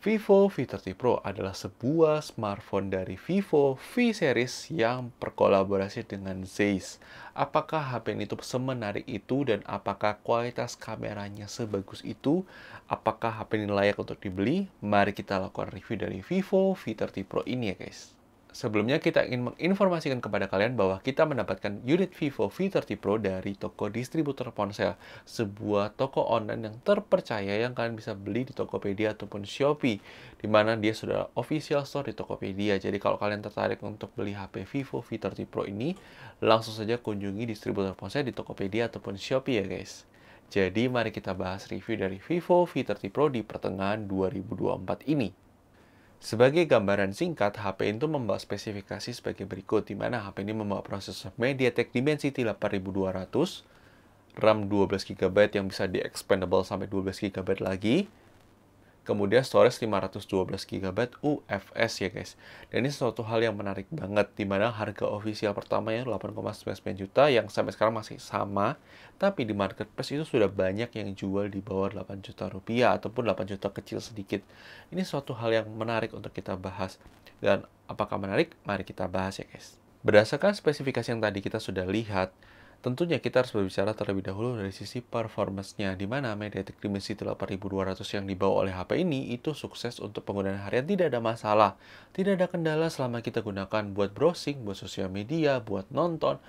Vivo V30 Pro adalah sebuah smartphone dari Vivo V series yang berkolaborasi dengan Zeiss. Apakah HP ini tuh semenarik itu dan apakah kualitas kameranya sebagus itu? Apakah HP ini layak untuk dibeli? Mari kita lakukan review dari Vivo V30 Pro ini ya guys. Sebelumnya kita ingin menginformasikan kepada kalian bahwa kita mendapatkan unit Vivo V30 Pro dari toko distributor ponsel, sebuah toko online yang terpercaya yang kalian bisa beli di Tokopedia ataupun Shopee, di mana dia sudah official store di Tokopedia. Jadi kalau kalian tertarik untuk beli HP Vivo V30 Pro ini, langsung saja kunjungi distributor ponsel di Tokopedia ataupun Shopee ya guys. Jadi mari kita bahas review dari Vivo V30 Pro di pertengahan 2024 ini. Sebagai gambaran singkat, HP itu membawa spesifikasi sebagai berikut, di mana HP ini membawa prosesor MediaTek Dimensity 8200, RAM 12GB yang bisa di-expandable sampai 12GB lagi, kemudian storage 512 GB UFS ya guys. Dan ini suatu hal yang menarik banget di mana harga official pertamanya 8,99 juta yang sampai sekarang masih sama, tapi di marketplace itu sudah banyak yang jual di bawah 8 juta rupiah ataupun 8 juta kecil sedikit. Ini suatu hal yang menarik untuk kita bahas. Dan apakah menarik? Mari kita bahas ya guys. Berdasarkan spesifikasi yang tadi kita sudah lihat, Tentunya kita harus berbicara terlebih dahulu dari sisi performance-nya, di mana Mediatek Dimensity 8200 yang dibawa oleh HP ini itu sukses untuk penggunaan harian tidak ada masalah. Tidak ada kendala selama kita gunakan buat browsing, buat sosial media, buat nonton,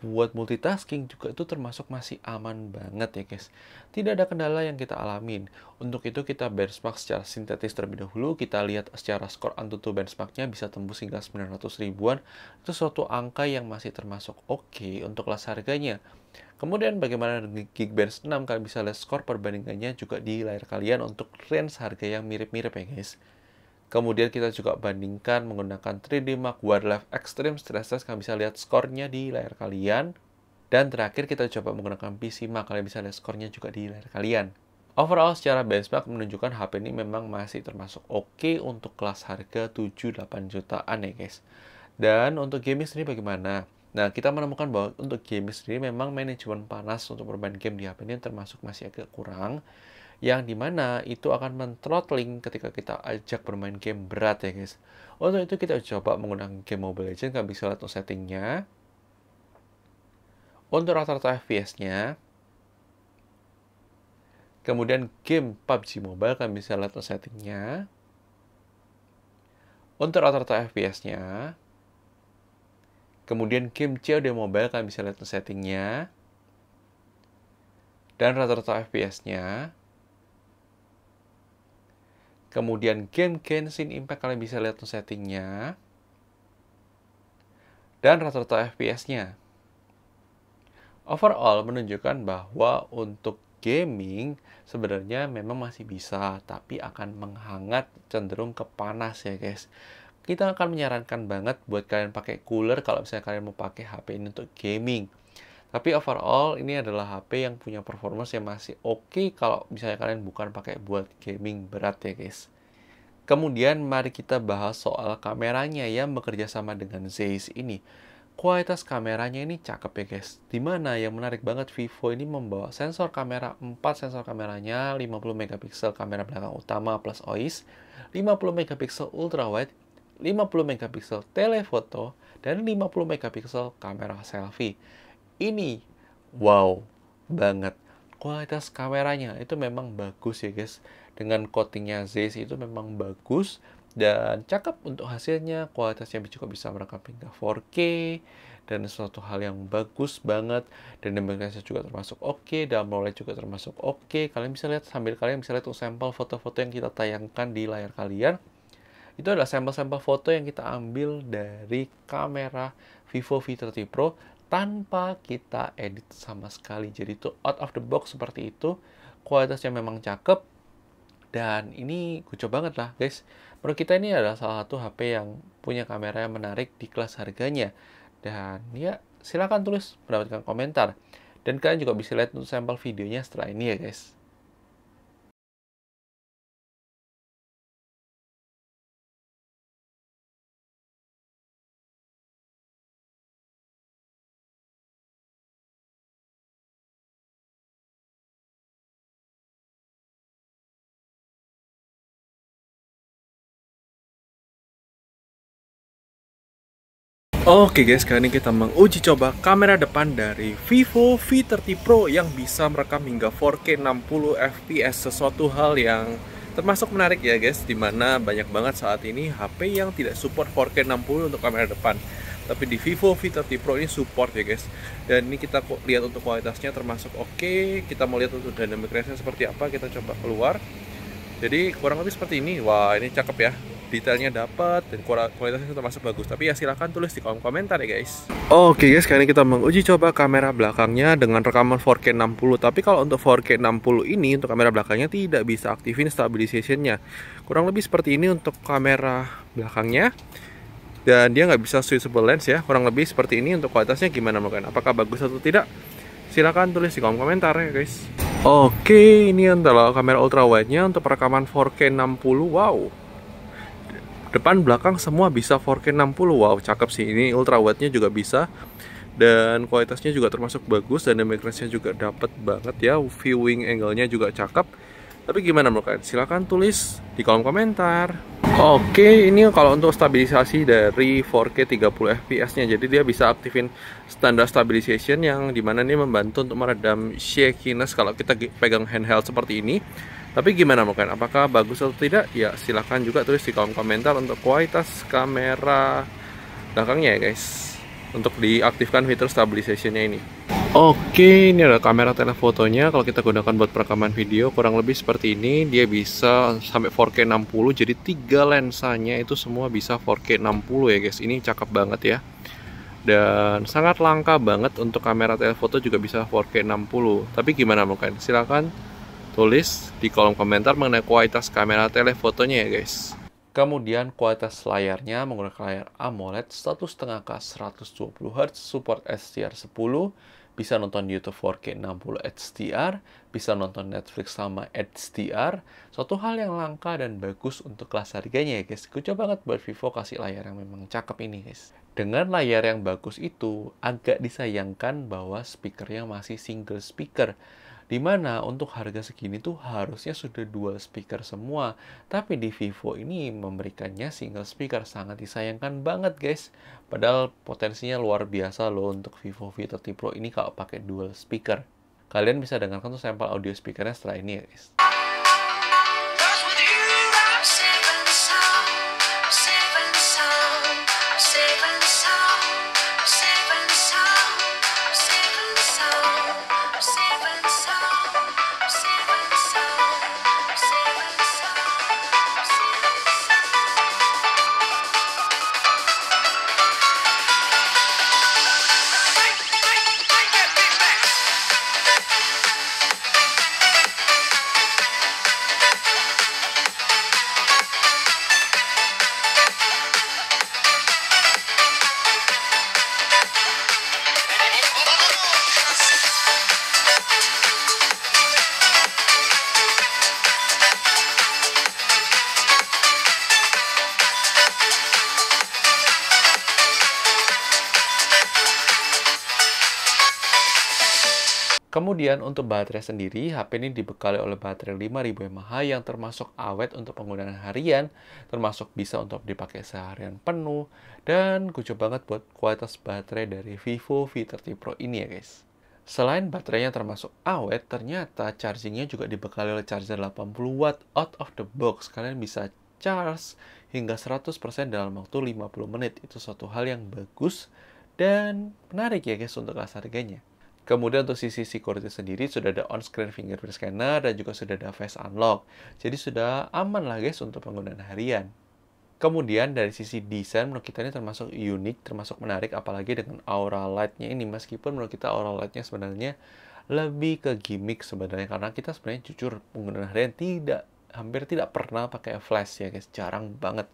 buat multitasking juga itu termasuk masih aman banget ya guys. Tidak ada kendala yang kita alamin. Untuk itu kita benchmark secara sintetis terlebih dahulu, kita lihat secara skor Antutu benchmarknya bisa tembus hingga 900 ribuan. Itu suatu angka yang masih termasuk oke okay untuk kelas harganya. Kemudian bagaimana Geekbench 6 kalian bisa lihat skor perbandingannya juga di layar kalian untuk range harga yang mirip-mirip ya guys. Kemudian kita juga bandingkan menggunakan 3D Mark Wildlife Extreme Stress Test. Kalian bisa lihat skornya di layar kalian. Dan terakhir kita coba menggunakan PC Mark. Kalian bisa lihat skornya juga di layar kalian. Overall secara benchmark menunjukkan HP ini memang masih termasuk oke okay untuk kelas harga 7-8 jutaan ya guys. Dan untuk gaming sendiri bagaimana? Nah, kita menemukan bahwa untuk gaming sendiri memang manajemen panas untuk bermain game di HP ini termasuk masih agak kurang yang dimana itu akan men throttling ketika kita ajak bermain game berat ya guys. Untuk itu kita coba menggunakan game Mobile Legends, kalian bisa lihat settingnya. Untuk rata-rata FPS-nya, kemudian game PUBG Mobile kalian bisa lihat settingnya. Untuk rata-rata FPS-nya, kemudian game COD Mobile kalian bisa lihat settingnya dan rata-rata FPS-nya. Kemudian game Genshin Impact kalian bisa lihat settingnya. Dan rata-rata FPS-nya. Overall menunjukkan bahwa untuk gaming sebenarnya memang masih bisa tapi akan menghangat cenderung ke panas ya guys kita akan menyarankan banget buat kalian pakai cooler kalau misalnya kalian mau pakai HP ini untuk gaming tapi overall ini adalah HP yang punya performance yang masih oke okay kalau misalnya kalian bukan pakai buat gaming berat ya guys. Kemudian mari kita bahas soal kameranya yang bekerja sama dengan Zeiss ini. Kualitas kameranya ini cakep ya guys. Dimana yang menarik banget Vivo ini membawa sensor kamera 4 sensor kameranya, 50 megapiksel kamera belakang utama plus OIS, 50 megapiksel ultra wide, 50 megapiksel telefoto, dan 50 megapiksel kamera selfie ini wow banget kualitas kameranya itu memang bagus ya guys dengan coatingnya Zeiss itu memang bagus dan cakep untuk hasilnya kualitasnya juga bisa merekam hingga 4K dan suatu hal yang bagus banget dan dimensinya juga termasuk oke okay, mulai mulai juga termasuk oke okay. kalian bisa lihat sambil kalian bisa lihat sampel foto-foto yang kita tayangkan di layar kalian itu adalah sampel-sampel foto yang kita ambil dari kamera Vivo V30 Pro tanpa kita edit sama sekali. Jadi itu out of the box seperti itu, kualitasnya memang cakep, dan ini kucok banget lah guys. Menurut kita ini adalah salah satu HP yang punya kamera yang menarik di kelas harganya. Dan ya, silahkan tulis mendapatkan komentar. Dan kalian juga bisa lihat untuk sampel videonya setelah ini ya guys. Oke guys, kali ini kita menguji coba kamera depan dari Vivo V30 Pro yang bisa merekam hingga 4K 60 fps sesuatu hal yang termasuk menarik ya guys dimana banyak banget saat ini HP yang tidak support 4K 60 untuk kamera depan tapi di Vivo V30 Pro ini support ya guys dan ini kita lihat untuk kualitasnya termasuk oke okay. kita mau lihat untuk dynamic range seperti apa kita coba keluar jadi kurang lebih seperti ini wah ini cakep ya detailnya dapat dan kualitasnya termasuk bagus. Tapi ya silahkan tulis di kolom komentar ya guys. Oke okay guys, kali ini kita menguji coba kamera belakangnya dengan rekaman 4K 60. Tapi kalau untuk 4K 60 ini untuk kamera belakangnya tidak bisa aktifin stabilizationnya. Kurang lebih seperti ini untuk kamera belakangnya. Dan dia nggak bisa switchable lens ya. Kurang lebih seperti ini untuk kualitasnya gimana mungkin? Apakah bagus atau tidak? Silahkan tulis di kolom komentar ya guys. Oke, ini adalah kamera wide nya untuk perekaman 4K 60. Wow. Depan belakang semua bisa 4K 60. Wow, cakep sih. Ini wide nya juga bisa dan kualitasnya juga termasuk bagus dan dynamic juga dapat banget ya. Viewing angle-nya juga cakep. Tapi gimana menurut kalian? Silahkan tulis di kolom komentar. Oke, ini kalau untuk stabilisasi dari 4K 30 fps-nya. Jadi dia bisa aktifin standar stabilization yang dimana ini membantu untuk meredam shakiness kalau kita pegang handheld seperti ini. Tapi gimana mungkin? Apakah bagus atau tidak? Ya, silahkan juga tulis di kolom komentar untuk kualitas kamera belakangnya ya, guys untuk diaktifkan fitur stabilizationnya ini. Oke, ini adalah kamera telefotonya. Kalau kita gunakan buat perekaman video, kurang lebih seperti ini. Dia bisa sampai 4K 60, jadi tiga lensanya itu semua bisa 4K 60 ya guys. Ini cakep banget ya. Dan sangat langka banget untuk kamera telefoto juga bisa 4K 60. Tapi gimana mungkin? Silahkan tulis di kolom komentar mengenai kualitas kamera telefotonya ya guys. Kemudian kualitas layarnya menggunakan layar AMOLED 1.5K 120Hz, support hdr 10 bisa nonton YouTube 4K 60 HDR, bisa nonton Netflix sama HDR. Suatu hal yang langka dan bagus untuk kelas harganya ya guys. Gue banget buat Vivo kasih layar yang memang cakep ini guys. Dengan layar yang bagus itu, agak disayangkan bahwa speakernya masih single speaker. Dimana untuk harga segini tuh harusnya sudah dual speaker semua. Tapi di Vivo ini memberikannya single speaker. Sangat disayangkan banget guys. Padahal potensinya luar biasa loh untuk Vivo V30 Pro ini kalau pakai dual speaker. Kalian bisa dengarkan tuh sampel audio speakernya setelah ini ya guys. Kemudian untuk baterai sendiri, HP ini dibekali oleh baterai 5000 mAh yang termasuk awet untuk penggunaan harian, termasuk bisa untuk dipakai seharian penuh, dan gue banget buat kualitas baterai dari Vivo V30 Pro ini ya guys. Selain baterainya termasuk awet, ternyata chargingnya juga dibekali oleh charger 80 watt out of the box. Kalian bisa charge hingga 100% dalam waktu 50 menit. Itu suatu hal yang bagus dan menarik ya guys untuk kelas harganya. Kemudian untuk sisi security sendiri sudah ada on-screen fingerprint scanner dan juga sudah ada face unlock. Jadi sudah aman lah guys untuk penggunaan harian. Kemudian dari sisi desain menurut kita ini termasuk unik, termasuk menarik apalagi dengan aura light-nya ini meskipun menurut kita aura light-nya sebenarnya lebih ke gimmick sebenarnya karena kita sebenarnya jujur penggunaan harian tidak hampir tidak pernah pakai flash ya guys, jarang banget.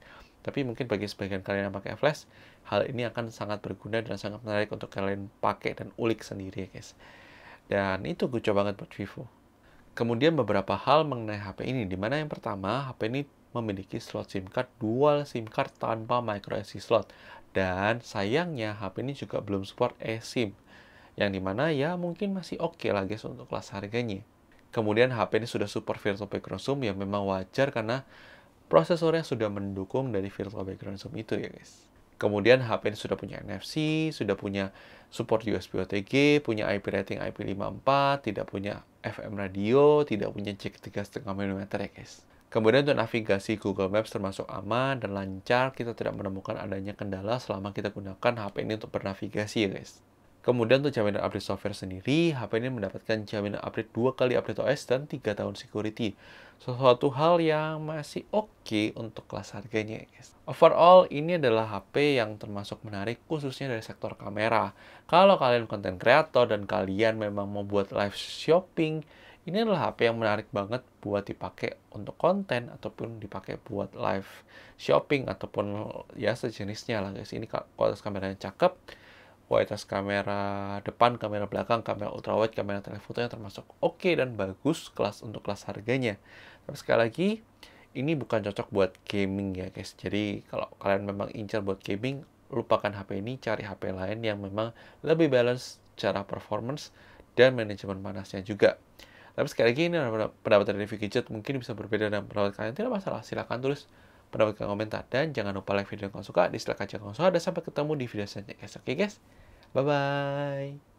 Tapi mungkin bagi sebagian kalian yang pakai flash, hal ini akan sangat berguna dan sangat menarik untuk kalian pakai dan ulik sendiri ya guys. Dan itu gue coba banget buat Vivo. Kemudian beberapa hal mengenai HP ini, dimana yang pertama HP ini memiliki slot SIM card dual SIM card tanpa micro SD slot dan sayangnya HP ini juga belum support eSIM yang dimana ya mungkin masih oke okay lah guys untuk kelas harganya. Kemudian HP ini sudah support virtual background zoom yang memang wajar karena prosesornya sudah mendukung dari virtual background zoom itu ya guys. Kemudian HP ini sudah punya NFC, sudah punya support USB OTG, punya IP rating IP54, tidak punya FM radio, tidak punya jack 3,5 mm ya guys. Kemudian untuk navigasi Google Maps termasuk aman dan lancar, kita tidak menemukan adanya kendala selama kita gunakan HP ini untuk bernavigasi ya guys. Kemudian untuk jaminan update software sendiri, HP ini mendapatkan jaminan update dua kali update OS dan tiga tahun security. Sesuatu hal yang masih oke okay untuk kelas harganya. Guys. Overall, ini adalah HP yang termasuk menarik khususnya dari sektor kamera. Kalau kalian konten kreator dan kalian memang mau buat live shopping, ini adalah HP yang menarik banget buat dipakai untuk konten ataupun dipakai buat live shopping ataupun ya sejenisnya lah guys. Ini kualitas kameranya cakep, kualitas kamera depan, kamera belakang, kamera ultrawide, kamera telefoto yang termasuk oke okay dan bagus kelas untuk kelas harganya. Tapi sekali lagi, ini bukan cocok buat gaming ya guys. Jadi kalau kalian memang incar buat gaming, lupakan HP ini, cari HP lain yang memang lebih balance secara performance dan manajemen panasnya juga. Tapi sekali lagi ini pendapat dari Vicky Jet, mungkin bisa berbeda dengan pendapat kalian. Tidak masalah, silahkan tulis Pendapatkan komentar dan jangan lupa like video yang kau suka, dislike aja kalau suka, dan sampai ketemu di video selanjutnya Oke guys, bye-bye.